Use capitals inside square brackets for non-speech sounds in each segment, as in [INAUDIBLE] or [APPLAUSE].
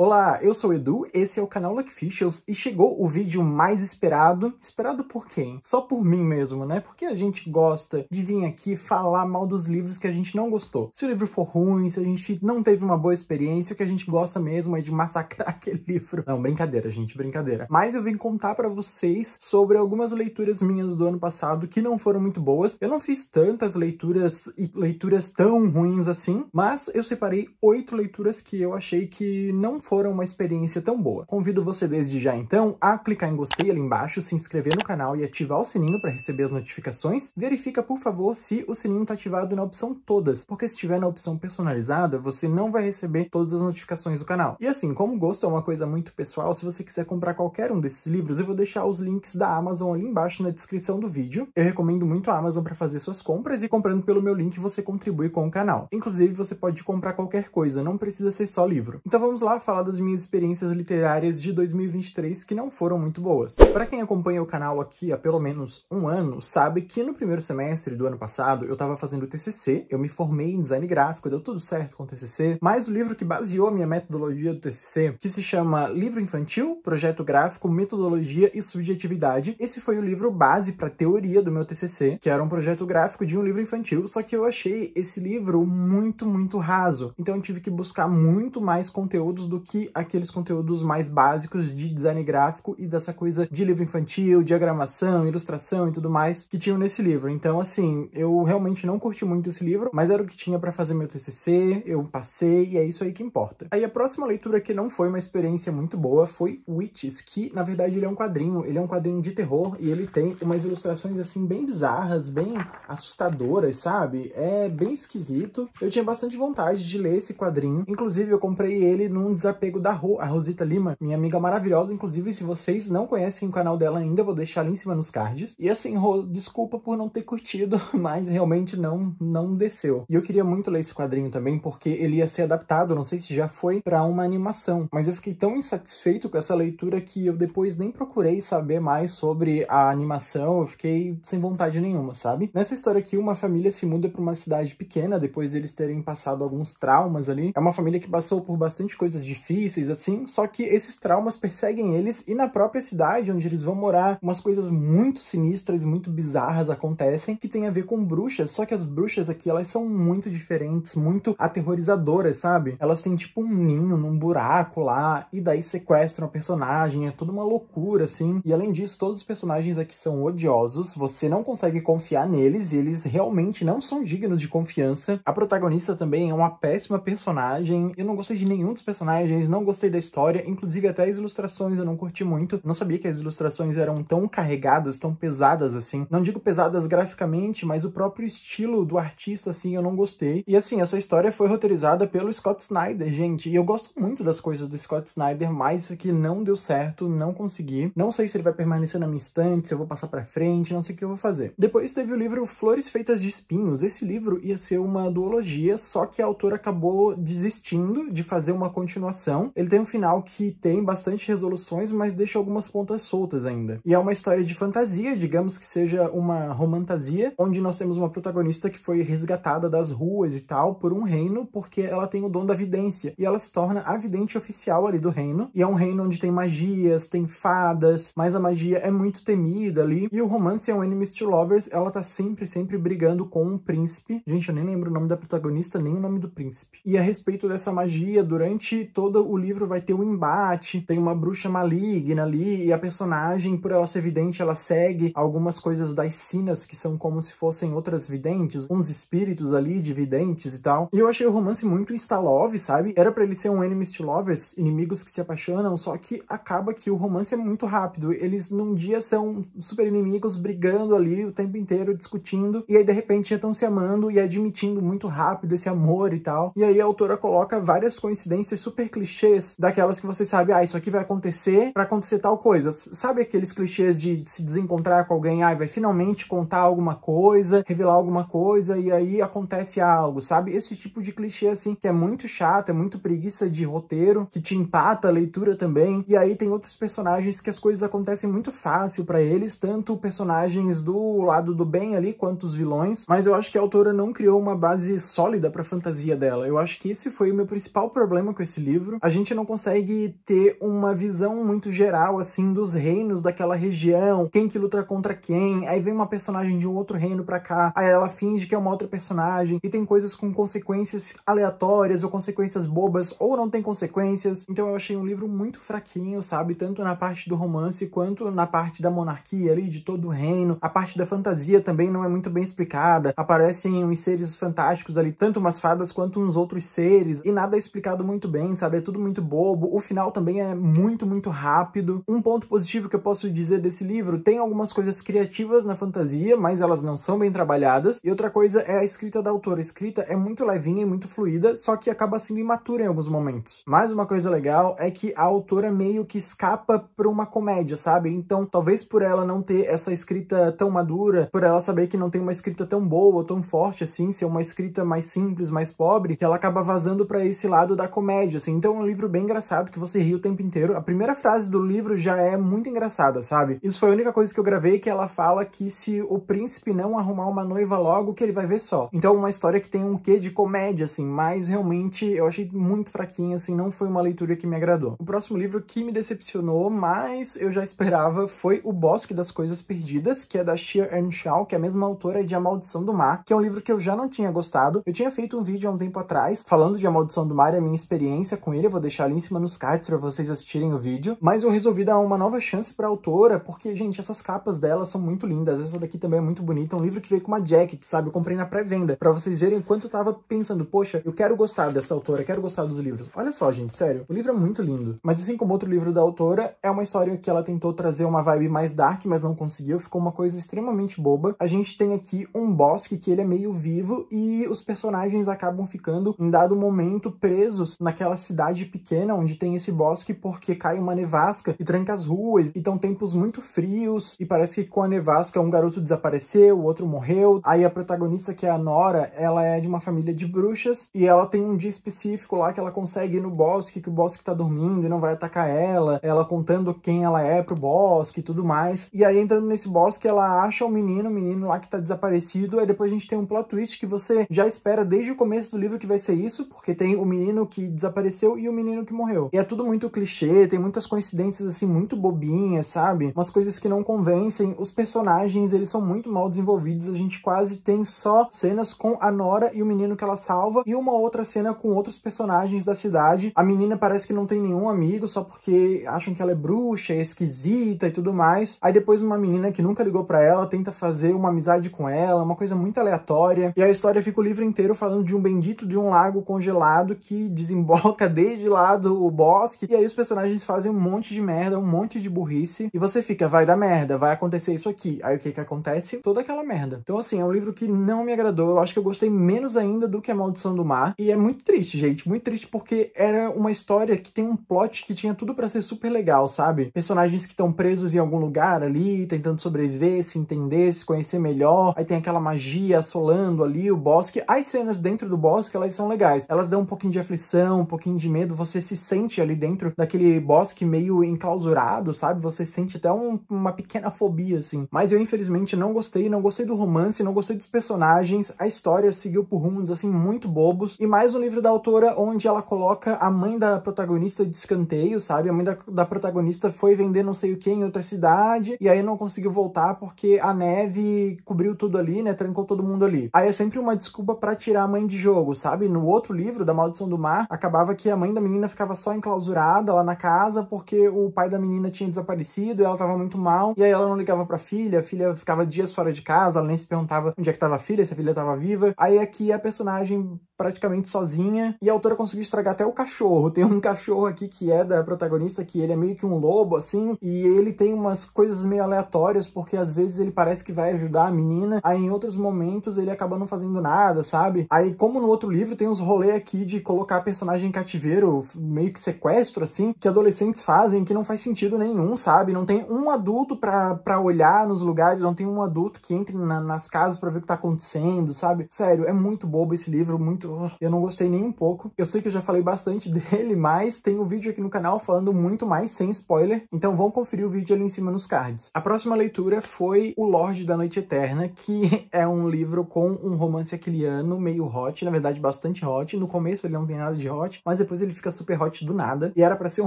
Olá, eu sou o Edu, esse é o canal Luckfishers e chegou o vídeo mais esperado. Esperado por quem? Só por mim mesmo, né? Porque a gente gosta de vir aqui falar mal dos livros que a gente não gostou. Se o livro for ruim, se a gente não teve uma boa experiência, o que a gente gosta mesmo é de massacrar [LAUGHS] aquele livro. Não, brincadeira, gente, brincadeira. Mas eu vim contar pra vocês sobre algumas leituras minhas do ano passado que não foram muito boas. Eu não fiz tantas leituras e leituras tão ruins assim, mas eu separei oito leituras que eu achei que não foram uma experiência tão boa. Convido você desde já então a clicar em gostei ali embaixo, se inscrever no canal e ativar o sininho para receber as notificações. Verifica por favor se o sininho está ativado na opção todas, porque se estiver na opção personalizada, você não vai receber todas as notificações do canal. E assim, como gosto é uma coisa muito pessoal, se você quiser comprar qualquer um desses livros, eu vou deixar os links da Amazon ali embaixo na descrição do vídeo. Eu recomendo muito a Amazon para fazer suas compras e comprando pelo meu link você contribui com o canal. Inclusive, você pode comprar qualquer coisa, não precisa ser só livro. Então vamos lá falar falar das minhas experiências literárias de 2023 que não foram muito boas. Para quem acompanha o canal aqui há pelo menos um ano, sabe que no primeiro semestre do ano passado eu estava fazendo TCC, eu me formei em design gráfico, deu tudo certo com o TCC, mas o livro que baseou minha metodologia do TCC, que se chama Livro Infantil, Projeto Gráfico, Metodologia e Subjetividade, esse foi o livro base para teoria do meu TCC, que era um projeto gráfico de um livro infantil, só que eu achei esse livro muito, muito raso, então eu tive que buscar muito mais conteúdos do que aqueles conteúdos mais básicos de design gráfico e dessa coisa de livro infantil, diagramação, ilustração e tudo mais que tinham nesse livro. Então, assim, eu realmente não curti muito esse livro, mas era o que tinha para fazer meu TCC, eu passei e é isso aí que importa. Aí a próxima leitura que não foi uma experiência muito boa foi Witches, que na verdade ele é um quadrinho, ele é um quadrinho de terror e ele tem umas ilustrações assim bem bizarras, bem assustadoras, sabe? É bem esquisito. Eu tinha bastante vontade de ler esse quadrinho, inclusive eu comprei ele num desapego apego da Ro, a Rosita Lima, minha amiga maravilhosa. Inclusive, se vocês não conhecem o canal dela ainda, vou deixar ali em cima nos cards. E assim, Ro, desculpa por não ter curtido, [LAUGHS] mas realmente não, não desceu. E eu queria muito ler esse quadrinho também, porque ele ia ser adaptado, não sei se já foi, para uma animação. Mas eu fiquei tão insatisfeito com essa leitura que eu depois nem procurei saber mais sobre a animação, eu fiquei sem vontade nenhuma, sabe? Nessa história aqui, uma família se muda para uma cidade pequena, depois deles terem passado alguns traumas ali. É uma família que passou por bastante coisas difíceis difíceis, assim, só que esses traumas perseguem eles e na própria cidade onde eles vão morar, umas coisas muito sinistras, muito bizarras acontecem que tem a ver com bruxas, só que as bruxas aqui, elas são muito diferentes, muito aterrorizadoras, sabe? Elas têm tipo um ninho num buraco lá e daí sequestram a personagem, é toda uma loucura, assim. E além disso, todos os personagens aqui são odiosos, você não consegue confiar neles e eles realmente não são dignos de confiança. A protagonista também é uma péssima personagem, eu não gostei de nenhum dos personagens personagens, não gostei da história, inclusive até as ilustrações eu não curti muito. não sabia que as ilustrações eram tão carregadas, tão pesadas assim. Não digo pesadas graficamente, mas o próprio estilo do artista, assim, eu não gostei. E assim, essa história foi roteirizada pelo Scott Snyder, gente. E eu gosto muito das coisas do Scott Snyder, mas isso aqui não deu certo, não consegui. Não sei se ele vai permanecer na minha estante, se eu vou passar pra frente, não sei o que eu vou fazer. Depois teve o livro Flores Feitas de Espinhos. Esse livro ia ser uma duologia, só que a autora acabou desistindo de fazer uma continuação ele tem um final que tem bastante resoluções, mas deixa algumas pontas soltas ainda. E é uma história de fantasia, digamos que seja uma romantasia, onde nós temos uma protagonista que foi resgatada das ruas e tal por um reino, porque ela tem o dom da vidência. E ela se torna a vidente oficial ali do reino. E é um reino onde tem magias, tem fadas, mas a magia é muito temida ali. E o romance é um Enemies to Lovers, ela tá sempre, sempre brigando com um príncipe. Gente, eu nem lembro o nome da protagonista, nem o nome do príncipe. E a respeito dessa magia, durante todo todo o livro vai ter um embate, tem uma bruxa maligna ali, e a personagem, por ela ser vidente, ela segue algumas coisas das sinas, que são como se fossem outras videntes, uns espíritos ali de videntes e tal. E eu achei o romance muito Stalov, sabe? Era para ele ser um enemies to lovers, inimigos que se apaixonam, só que acaba que o romance é muito rápido. Eles num dia são super inimigos brigando ali o tempo inteiro, discutindo, e aí de repente já estão se amando e admitindo muito rápido esse amor e tal. E aí a autora coloca várias coincidências super clichês daquelas que você sabe, ah, isso aqui vai acontecer para acontecer tal coisa. Sabe aqueles clichês de se desencontrar com alguém, ah, vai finalmente contar alguma coisa, revelar alguma coisa e aí acontece algo, sabe? Esse tipo de clichê assim que é muito chato, é muito preguiça de roteiro, que te empata a leitura também. E aí tem outros personagens que as coisas acontecem muito fácil para eles, tanto personagens do lado do bem ali quanto os vilões, mas eu acho que a autora não criou uma base sólida para fantasia dela. Eu acho que esse foi o meu principal problema com esse livro livro, a gente não consegue ter uma visão muito geral, assim, dos reinos daquela região, quem que luta contra quem, aí vem uma personagem de um outro reino pra cá, aí ela finge que é uma outra personagem, e tem coisas com consequências aleatórias, ou consequências bobas, ou não tem consequências. Então eu achei um livro muito fraquinho, sabe? Tanto na parte do romance, quanto na parte da monarquia ali, de todo o reino. A parte da fantasia também não é muito bem explicada. Aparecem uns seres fantásticos ali, tanto umas fadas quanto uns outros seres, e nada é explicado muito bem, sabe? é tudo muito bobo, o final também é muito, muito rápido. Um ponto positivo que eu posso dizer desse livro, tem algumas coisas criativas na fantasia, mas elas não são bem trabalhadas. E outra coisa é a escrita da autora. A escrita é muito levinha e muito fluida, só que acaba sendo imatura em alguns momentos. Mas uma coisa legal é que a autora meio que escapa para uma comédia, sabe? Então, talvez por ela não ter essa escrita tão madura, por ela saber que não tem uma escrita tão boa ou tão forte assim, ser uma escrita mais simples, mais pobre, que ela acaba vazando para esse lado da comédia, assim. Então, então é um livro bem engraçado, que você ri o tempo inteiro. A primeira frase do livro já é muito engraçada, sabe? Isso foi a única coisa que eu gravei, que ela fala que se o príncipe não arrumar uma noiva logo, que ele vai ver só. Então uma história que tem um quê de comédia, assim, mas realmente eu achei muito fraquinha, assim, não foi uma leitura que me agradou. O próximo livro que me decepcionou, mas eu já esperava, foi O Bosque das Coisas Perdidas, que é da Sheer Earnshaw, que é a mesma autora de A Maldição do Mar, que é um livro que eu já não tinha gostado. Eu tinha feito um vídeo há um tempo atrás, falando de A Maldição do Mar e a minha experiência com ele, vou deixar ali em cima nos cards para vocês assistirem o vídeo. Mas eu resolvi dar uma nova chance pra autora, porque, gente, essas capas dela são muito lindas. Essa daqui também é muito bonita, é um livro que veio com uma jacket, sabe? Eu comprei na pré-venda, para vocês verem o quanto eu tava pensando, poxa, eu quero gostar dessa autora, quero gostar dos livros. Olha só, gente, sério, o livro é muito lindo. Mas assim como outro livro da autora, é uma história que ela tentou trazer uma vibe mais dark, mas não conseguiu, ficou uma coisa extremamente boba. A gente tem aqui um bosque que ele é meio vivo e os personagens acabam ficando, em dado momento, presos naquela cidade cidade pequena onde tem esse bosque porque cai uma nevasca e tranca as ruas, e estão tempos muito frios, e parece que com a nevasca um garoto desapareceu, o outro morreu. Aí a protagonista, que é a Nora, ela é de uma família de bruxas, e ela tem um dia específico lá que ela consegue ir no bosque, que o bosque tá dormindo e não vai atacar ela, ela contando quem ela é pro bosque e tudo mais. E aí, entrando nesse bosque, ela acha o menino, o menino lá que tá desaparecido, aí depois a gente tem um plot twist que você já espera desde o começo do livro que vai ser isso, porque tem o menino que desapareceu e o menino que morreu. E é tudo muito clichê, tem muitas coincidências assim muito bobinhas, sabe? Umas coisas que não convencem. Os personagens, eles são muito mal desenvolvidos, a gente quase tem só cenas com a Nora e o menino que ela salva e uma outra cena com outros personagens da cidade. A menina parece que não tem nenhum amigo só porque acham que ela é bruxa, é esquisita e tudo mais. Aí depois uma menina que nunca ligou para ela tenta fazer uma amizade com ela, uma coisa muito aleatória. E a história fica o livro inteiro falando de um bendito de um lago congelado que [LAUGHS] desemboca dei de lado o bosque, e aí os personagens fazem um monte de merda, um monte de burrice, e você fica, vai dar merda, vai acontecer isso aqui. Aí o que que acontece? Toda aquela merda. Então, assim, é um livro que não me agradou, eu acho que eu gostei menos ainda do que A Maldição do Mar, e é muito triste, gente, muito triste porque era uma história que tem um plot que tinha tudo para ser super legal, sabe? Personagens que estão presos em algum lugar ali, tentando sobreviver, se entender, se conhecer melhor, aí tem aquela magia assolando ali o bosque. As cenas dentro do bosque, elas são legais. Elas dão um pouquinho de aflição, um pouquinho de de medo, você se sente ali dentro daquele bosque meio enclausurado, sabe? Você sente até um, uma pequena fobia, assim. Mas eu, infelizmente, não gostei, não gostei do romance, não gostei dos personagens, a história seguiu por rumos, assim, muito bobos, e mais um livro da autora onde ela coloca a mãe da protagonista de escanteio, sabe? A mãe da, da protagonista foi vender não sei o que em outra cidade, e aí não conseguiu voltar porque a neve cobriu tudo ali, né? Trancou todo mundo ali. Aí é sempre uma desculpa para tirar a mãe de jogo, sabe? No outro livro, da Maldição do Mar, acabava que a mãe da menina ficava só enclausurada lá na casa porque o pai da menina tinha desaparecido e ela tava muito mal. E aí ela não ligava pra filha, a filha ficava dias fora de casa, ela nem se perguntava onde é que tava a filha, se a filha tava viva. Aí aqui a personagem praticamente sozinha, e a autora conseguiu estragar até o cachorro. Tem um cachorro aqui que é da protagonista, que ele é meio que um lobo, assim, e ele tem umas coisas meio aleatórias, porque às vezes ele parece que vai ajudar a menina, aí em outros momentos ele acaba não fazendo nada, sabe? Aí, como no outro livro, tem uns rolê aqui de colocar a personagem em cativeiro, meio que sequestro, assim, que adolescentes fazem, que não faz sentido nenhum, sabe? Não tem um adulto pra, pra olhar nos lugares, não tem um adulto que entre na, nas casas para ver o que tá acontecendo, sabe? Sério, é muito bobo esse livro, muito eu não gostei nem um pouco. Eu sei que eu já falei bastante [LAUGHS] dele, mas tem um vídeo aqui no canal falando muito mais sem spoiler, então vão conferir o vídeo ali em cima nos cards. A próxima leitura foi O Lorde da Noite Eterna, que [LAUGHS] é um livro com um romance aquiliano meio hot, na verdade bastante hot. No começo ele não tem nada de hot, mas depois ele fica super hot do nada. E era para ser um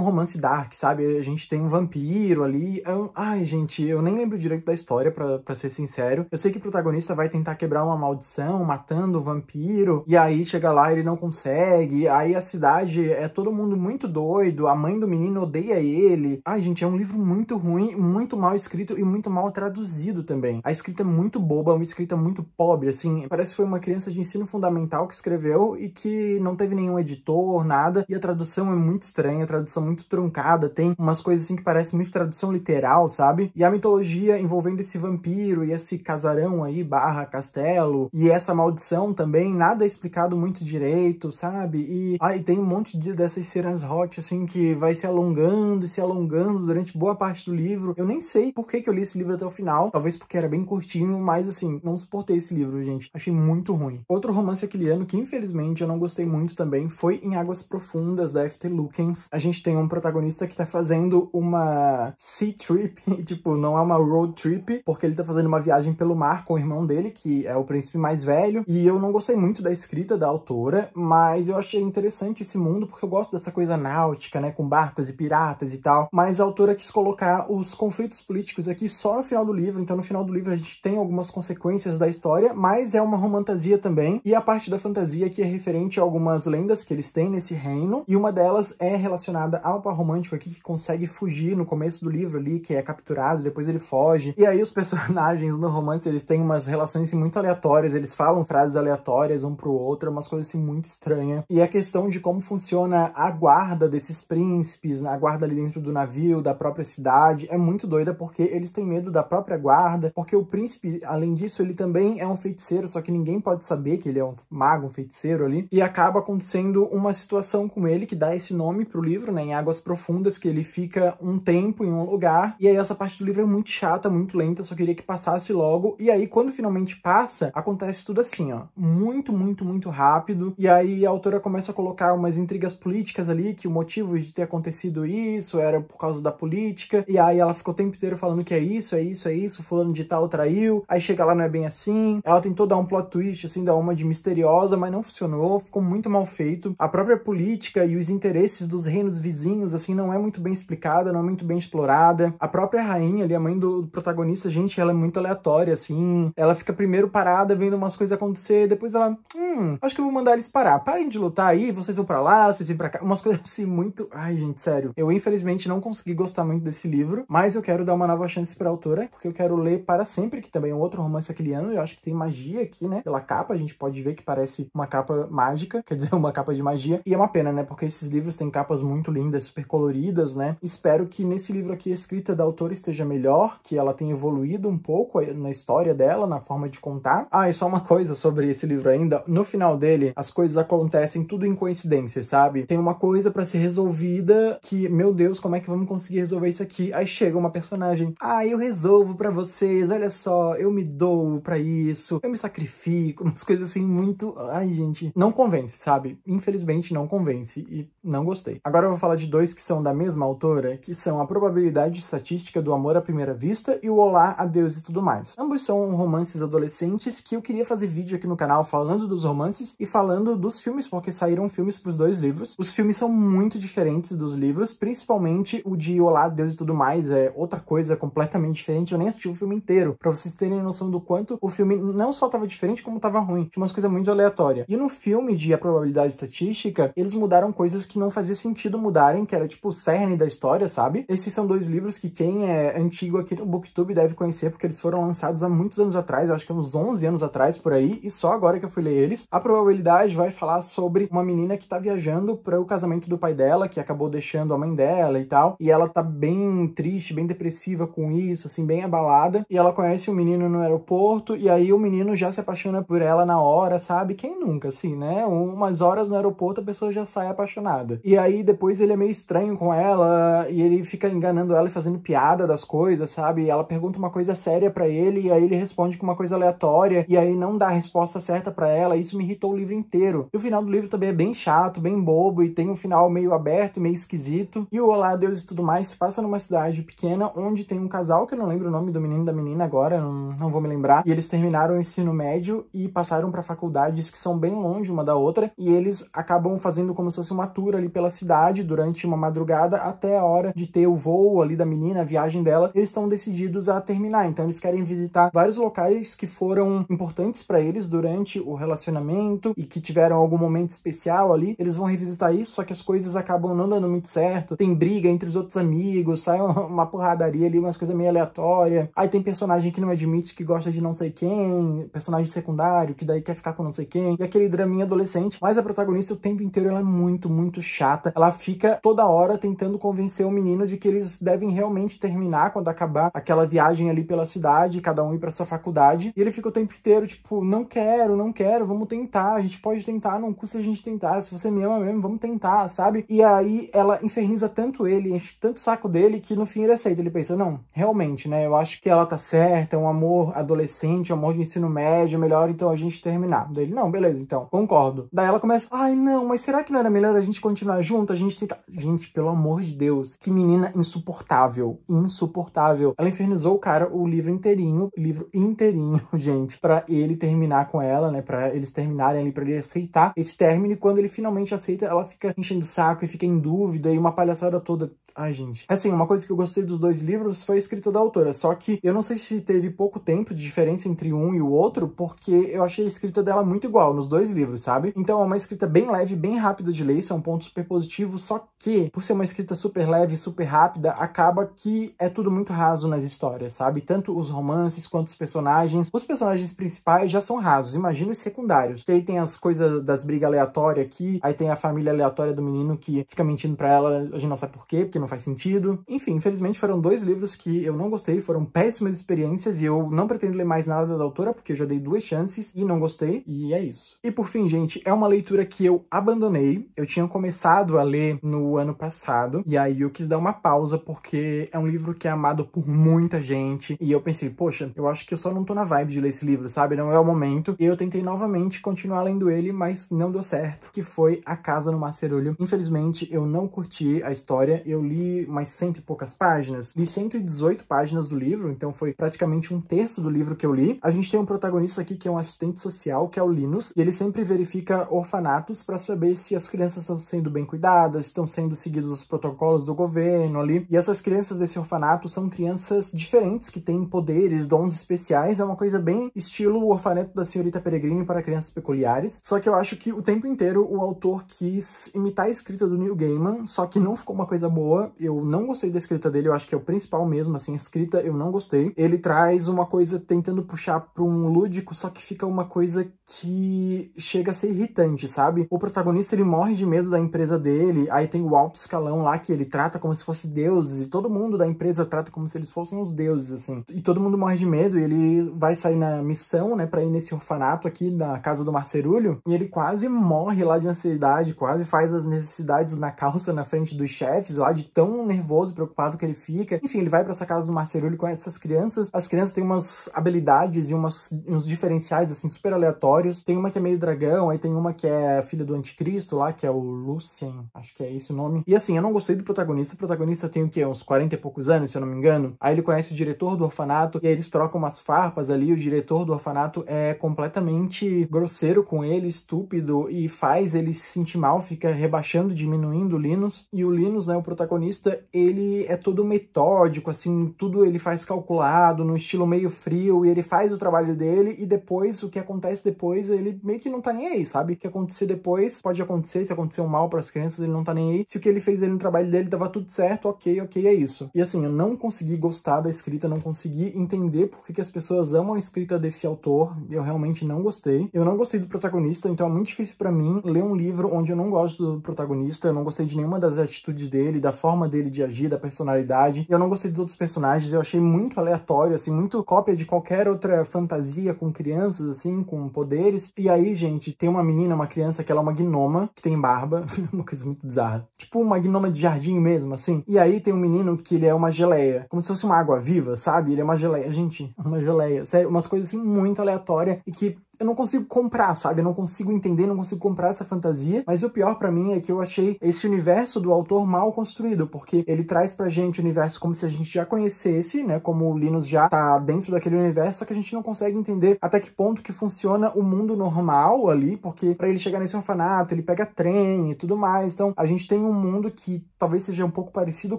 romance dark, sabe? A gente tem um vampiro ali. É um... Ai, gente, eu nem lembro direito da história, para ser sincero. Eu sei que o protagonista vai tentar quebrar uma maldição, matando o vampiro, e aí chega lá, ele não consegue. Aí a cidade é todo mundo muito doido. A mãe do menino odeia ele. Ai, gente, é um livro muito ruim, muito mal escrito e muito mal traduzido também. A escrita é muito boba, uma escrita muito pobre, assim. Parece que foi uma criança de ensino fundamental que escreveu e que não teve nenhum editor, nada. E a tradução é muito estranha, a tradução é muito truncada. Tem umas coisas assim que parece muito tradução literal, sabe? E a mitologia envolvendo esse vampiro e esse casarão aí, barra castelo, e essa maldição também, nada é explicado muito direito, sabe? E aí ah, tem um monte de, dessas cenas hot, assim, que vai se alongando, se alongando durante boa parte do livro. Eu nem sei por que, que eu li esse livro até o final, talvez porque era bem curtinho, mas assim, não suportei esse livro, gente. Achei muito ruim. Outro romance aquele ano que, infelizmente, eu não gostei muito também foi Em Águas Profundas, da F.T. Lukens. A gente tem um protagonista que tá fazendo uma sea trip, [LAUGHS] tipo, não é uma road trip, porque ele tá fazendo uma viagem pelo mar com o irmão dele, que é o príncipe mais velho, e eu não gostei muito da escrita da autora, mas eu achei interessante esse mundo porque eu gosto dessa coisa náutica, né, com barcos e piratas e tal, mas a autora quis colocar os conflitos políticos aqui só no final do livro, então no final do livro a gente tem algumas consequências da história, mas é uma romantasia também, e a parte da fantasia que é referente a algumas lendas que eles têm nesse reino, e uma delas é relacionada ao par romântico aqui que consegue fugir no começo do livro ali, que é capturado, depois ele foge, e aí os [LAUGHS] personagens no romance eles têm umas relações muito aleatórias, eles falam frases aleatórias um pro outro, é uma umas coisas assim muito estranhas. E a questão de como funciona a guarda desses príncipes, a guarda ali dentro do navio, da própria cidade, é muito doida porque eles têm medo da própria guarda, porque o príncipe, além disso, ele também é um feiticeiro, só que ninguém pode saber que ele é um mago, um feiticeiro ali, e acaba acontecendo uma situação com ele que dá esse nome pro livro, né, em Águas Profundas, que ele fica um tempo em um lugar, e aí essa parte do livro é muito chata, muito lenta, só queria que passasse logo, e aí quando finalmente passa, acontece tudo assim, ó, muito, muito, muito rápido, rápido. E aí a autora começa a colocar umas intrigas políticas ali, que o motivo de ter acontecido isso era por causa da política. E aí ela ficou o tempo inteiro falando que é isso, é isso, é isso, fulano de tal traiu. Aí chega lá, não é bem assim. Ela tentou dar um plot twist, assim, dar uma de misteriosa, mas não funcionou, ficou muito mal feito. A própria política e os interesses dos reinos vizinhos, assim, não é muito bem explicada, não é muito bem explorada. A própria rainha ali, a mãe do protagonista, gente, ela é muito aleatória, assim. Ela fica primeiro parada, vendo umas coisas acontecer, depois ela, hum, acho acho que eu vou mandar eles parar. Parem de lutar aí, vocês vão pra lá, vocês vão pra cá. Umas coisas assim muito... Ai, gente, sério. Eu, infelizmente, não consegui gostar muito desse livro, mas eu quero dar uma nova chance pra autora, porque eu quero ler Para Sempre, que também é um outro romance aquiliano, e eu acho que tem magia aqui, né? Pela capa, a gente pode ver que parece uma capa mágica, quer dizer, [LAUGHS] uma capa de magia. E é uma pena, né? Porque esses livros têm capas muito lindas, super coloridas, né? Espero que nesse livro aqui a escrita da autora esteja melhor, que ela tenha evoluído um pouco eh, na história dela, na forma de contar. Ah, e só uma coisa sobre esse livro ainda. No final dele, as coisas acontecem tudo em coincidência, sabe? Tem uma coisa para ser resolvida que, meu Deus, como é que vamos conseguir resolver isso aqui? Aí chega uma personagem, ah, eu resolvo para vocês, olha só, eu me dou para isso, eu me sacrifico, [LAUGHS] umas coisas assim muito, ai gente, não convence, sabe? Infelizmente não convence e não gostei. Agora eu vou falar de dois que são da mesma autora, que são a probabilidade estatística do amor à primeira vista e o Olá, Adeus e tudo mais. Ambos são romances adolescentes que eu queria fazer vídeo aqui no canal falando dos romances, e falando dos filmes, porque saíram filmes para os dois livros, os filmes são muito diferentes dos livros, principalmente o de Olá, Deus e tudo mais, é outra coisa completamente diferente. Eu nem assisti o filme inteiro, para vocês terem noção do quanto o filme não só tava diferente, como tava ruim. Tinha umas coisas muito aleatórias. E no filme de A Probabilidade Estatística, eles mudaram coisas que não fazia sentido mudarem, que era tipo o cerne da história, sabe? Esses são dois livros que quem é antigo aqui no Booktube deve conhecer, porque eles foram lançados há muitos anos atrás, eu acho que uns 11 anos atrás por aí, e só agora que eu fui ler eles. A Probabilidade probabilidade vai falar sobre uma menina que tá viajando para o casamento do pai dela, que acabou deixando a mãe dela e tal, e ela tá bem triste, bem depressiva com isso, assim, bem abalada, e ela conhece um menino no aeroporto, e aí o menino já se apaixona por ela na hora, sabe? Quem nunca, assim, né? Umas horas no aeroporto a pessoa já sai apaixonada. E aí depois ele é meio estranho com ela, e ele fica enganando ela e fazendo piada das coisas, sabe? E ela pergunta uma coisa séria para ele, e aí ele responde com uma coisa aleatória, e aí não dá a resposta certa para ela, isso me irritou o livro inteiro. E o final do livro também é bem chato, bem bobo, e tem um final meio aberto, meio esquisito. E o Olá, Deus e tudo mais se passa numa cidade pequena onde tem um casal, que eu não lembro o nome do menino e da menina agora, não, não vou me lembrar. E eles terminaram o ensino médio e passaram para faculdades que são bem longe uma da outra. E eles acabam fazendo como se fosse uma tour ali pela cidade durante uma madrugada até a hora de ter o voo ali da menina, a viagem dela. Eles estão decididos a terminar, então eles querem visitar vários locais que foram importantes para eles durante o relacionamento muito e que tiveram algum momento especial ali, eles vão revisitar isso, só que as coisas acabam não dando muito certo, tem briga entre os outros amigos, sai [LAUGHS] uma porradaria ali, umas coisas meio aleatórias. Aí tem personagem que não admite que gosta de não sei quem, personagem secundário que daí quer ficar com não sei quem, e aquele draminha adolescente. Mas a protagonista o tempo inteiro ela é muito, muito chata. Ela fica toda hora tentando convencer o menino de que eles devem realmente terminar quando acabar aquela viagem ali pela cidade, cada um ir para sua faculdade. E ele fica o tempo inteiro tipo, não quero, não quero, vamos tentar tentar, a gente pode tentar, não custa a gente tentar. Se você me ama mesmo, vamos tentar, sabe? E aí ela inferniza tanto ele, enche tanto o saco dele, que no fim ele aceita. Ele pensa, não, realmente, né? Eu acho que ela tá certa, é um amor adolescente, um amor de ensino médio, é melhor então a gente terminar. Daí ele, não, beleza, então, concordo. Daí ela começa, ai não, mas será que não era melhor a gente continuar junto? A gente tentar. Gente, pelo amor de Deus, que menina insuportável, insuportável. Ela infernizou o cara o livro inteirinho, livro inteirinho, [LAUGHS] gente, para ele terminar com ela, né? Pra eles terminarem darem ali para ele aceitar esse término, e quando ele finalmente aceita, ela fica enchendo o saco e fica em dúvida e uma palhaçada toda. Ai, gente. Assim, uma coisa que eu gostei dos dois livros foi a escrita da autora, só que eu não sei se teve pouco tempo de diferença entre um e o outro, porque eu achei a escrita dela muito igual nos dois livros, sabe? Então é uma escrita bem leve, bem rápida de ler, isso é um ponto super positivo, só que, por ser uma escrita super leve, super rápida, acaba que é tudo muito raso nas histórias, sabe? Tanto os romances quanto os personagens. Os personagens principais já são rasos, imagina os secundários. Kate Aí tem as coisas das brigas aleatórias aqui, aí tem a família aleatória do menino que fica mentindo pra ela, a gente não sabe por quê, porque não faz sentido. Enfim, infelizmente foram dois livros que eu não gostei, foram péssimas experiências e eu não pretendo ler mais nada da autora, porque eu já dei duas chances e não gostei, e é isso. E por fim, gente, é uma leitura que eu abandonei, eu tinha começado a ler no ano passado, e aí eu quis dar uma pausa porque é um livro que é amado por muita gente, e eu pensei, poxa, eu acho que eu só não tô na vibe de ler esse livro, sabe? Não é o momento. E eu tentei novamente continuar continuar lendo ele, mas não deu certo, que foi A Casa no Macerulho. Infelizmente, eu não curti a história, eu li mais cento e poucas páginas, li 118 páginas do livro, então foi praticamente um terço do livro que eu li. A gente tem um protagonista aqui que é um assistente social, que é o Linus, e ele sempre verifica orfanatos para saber se as crianças estão sendo bem cuidadas, estão sendo seguidos os protocolos do governo ali. E essas crianças desse orfanato são crianças diferentes, que têm poderes, dons especiais, é uma coisa bem estilo o orfanato da senhorita Peregrine para crianças peculiares peculiares, só que eu acho que o tempo inteiro o autor quis imitar a escrita do Neil Gaiman, só que não ficou uma coisa boa, eu não gostei da escrita dele, eu acho que é o principal mesmo, assim, a escrita eu não gostei. Ele traz uma coisa tentando puxar para um lúdico, só que fica uma coisa que chega a ser irritante, sabe? O protagonista, ele morre de medo da empresa dele, aí tem o alto escalão lá que ele trata como se fosse deuses, e todo mundo da empresa trata como se eles fossem os deuses, assim. E todo mundo morre de medo, e ele vai sair na missão, né, pra ir nesse orfanato aqui na casa do Marcelo e ele quase morre lá de ansiedade, quase faz as necessidades na calça na frente dos chefes, lá de tão nervoso, preocupado que ele fica. Enfim, ele vai para essa casa do Marcerulho com essas crianças. As crianças têm umas habilidades e umas, uns diferenciais, assim, super aleatórios. Tem uma que é meio dragão, aí tem uma que é filha do anticristo lá, que é o Lucien, acho que é esse o nome. E assim, eu não gostei do protagonista. O protagonista tem o quê? Uns 40 e poucos anos, se eu não me engano. Aí ele conhece o diretor do orfanato, e aí eles trocam umas farpas ali. O diretor do orfanato é completamente grosseiro grosseiro com ele, estúpido, e faz ele se sentir mal, fica rebaixando, diminuindo o Linus. E o Linus, né, o protagonista, ele é todo metódico, assim, tudo ele faz calculado, no estilo meio frio, e ele faz o trabalho dele, e depois, o que acontece depois, ele meio que não tá nem aí, sabe? O que acontecer depois pode acontecer, se acontecer um mal para as crianças, ele não tá nem aí. Se o que ele fez ele no trabalho dele tava tudo certo, ok, ok, é isso. E assim, eu não consegui gostar da escrita, não consegui entender por que, que as pessoas amam a escrita desse autor, eu realmente não gostei. Eu não gostei do protagonista, então é muito difícil para mim ler um livro onde eu não gosto do protagonista, eu não gostei de nenhuma das atitudes dele, da forma dele de agir, da personalidade. Eu não gostei dos outros personagens, eu achei muito aleatório, assim, muito cópia de qualquer outra fantasia com crianças, assim, com poderes. E aí, gente, tem uma menina, uma criança, que ela é uma gnoma, que tem barba, [LAUGHS] é uma coisa muito bizarra. Tipo uma gnoma de jardim mesmo, assim. E aí tem um menino que ele é uma geleia, como se fosse uma água viva, sabe? Ele é uma geleia. Gente, uma geleia. Sério, umas coisas assim muito aleatórias e que eu não consigo comprar, sabe? Eu não consigo entender, não consigo comprar essa fantasia. Mas o pior para mim é que eu achei esse universo do autor mal construído, porque ele traz pra gente o universo como se a gente já conhecesse, né? Como o Linus já tá dentro daquele universo, só que a gente não consegue entender até que ponto que funciona o mundo normal ali, porque para ele chegar nesse orfanato, ele pega trem e tudo mais. Então, a gente tem um mundo que talvez seja um pouco parecido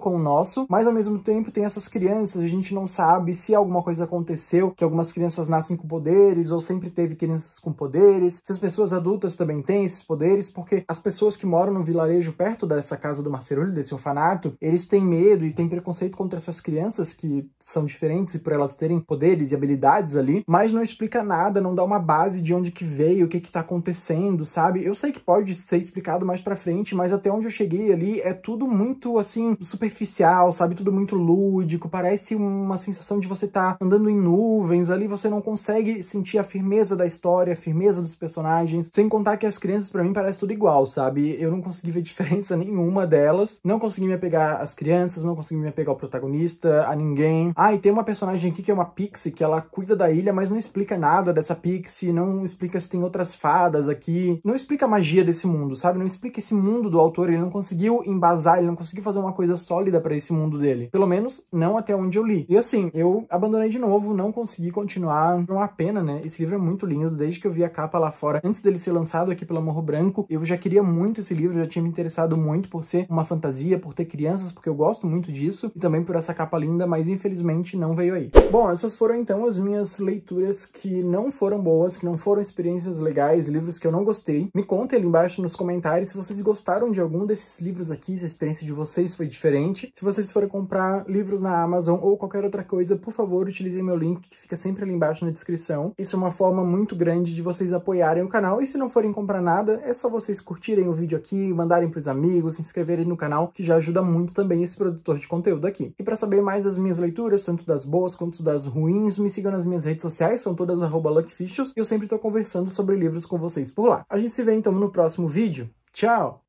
com o nosso, mas ao mesmo tempo tem essas crianças, a gente não sabe se alguma coisa aconteceu, que algumas crianças nascem com poderes ou sempre teve que crianças com poderes, se as pessoas adultas também têm esses poderes, porque as pessoas que moram no vilarejo perto dessa casa do Marcerulho, desse orfanato, eles têm medo e têm preconceito contra essas crianças que são diferentes e por elas terem poderes e habilidades ali, mas não explica nada, não dá uma base de onde que veio, o que que tá acontecendo, sabe? Eu sei que pode ser explicado mais pra frente, mas até onde eu cheguei ali é tudo muito, assim, superficial, sabe? Tudo muito lúdico, parece uma sensação de você tá andando em nuvens ali, você não consegue sentir a firmeza das história, firmeza dos personagens. Sem contar que as crianças, para mim, parece tudo igual, sabe? Eu não consegui ver [LAUGHS] diferença nenhuma delas. Não consegui me apegar às crianças, não consegui me apegar ao protagonista, a ninguém. Ah, e tem uma personagem aqui que é uma pixie, que ela cuida da ilha, mas não explica nada dessa pixie, não explica se tem outras fadas aqui, não explica a magia desse mundo, sabe? Não explica esse mundo do autor, ele não conseguiu embasar, ele não conseguiu fazer uma coisa sólida para esse mundo dele. Pelo menos, não até onde eu li. E assim, eu abandonei de novo, não consegui continuar, não é uma pena, né? Esse livro é muito lindo período, desde que eu vi a capa lá fora, antes dele ser lançado aqui pelo Morro Branco, eu já queria muito esse livro, já tinha me interessado muito por ser uma fantasia, por ter crianças, porque eu gosto muito disso, e também por essa capa linda, mas infelizmente não veio aí. Bom, essas foram então as minhas leituras que não foram boas, que não foram experiências legais, livros que eu não gostei. Me contem ali embaixo nos comentários se vocês gostaram de algum desses livros aqui, se a experiência de vocês foi diferente. Se vocês forem comprar livros na Amazon ou qualquer outra coisa, por favor, utilizem meu link que fica sempre ali embaixo na descrição. Isso é uma forma muito muito grande de vocês apoiarem o canal. E se não forem comprar nada, é só vocês curtirem o vídeo aqui, mandarem para os amigos, se inscreverem no canal, que já ajuda muito também esse produtor de conteúdo aqui. E para saber mais das minhas leituras, tanto das boas quanto das ruins, me sigam nas minhas redes sociais, são todas luckficials, e eu sempre estou conversando sobre livros com vocês por lá. A gente se vê então no próximo vídeo. Tchau!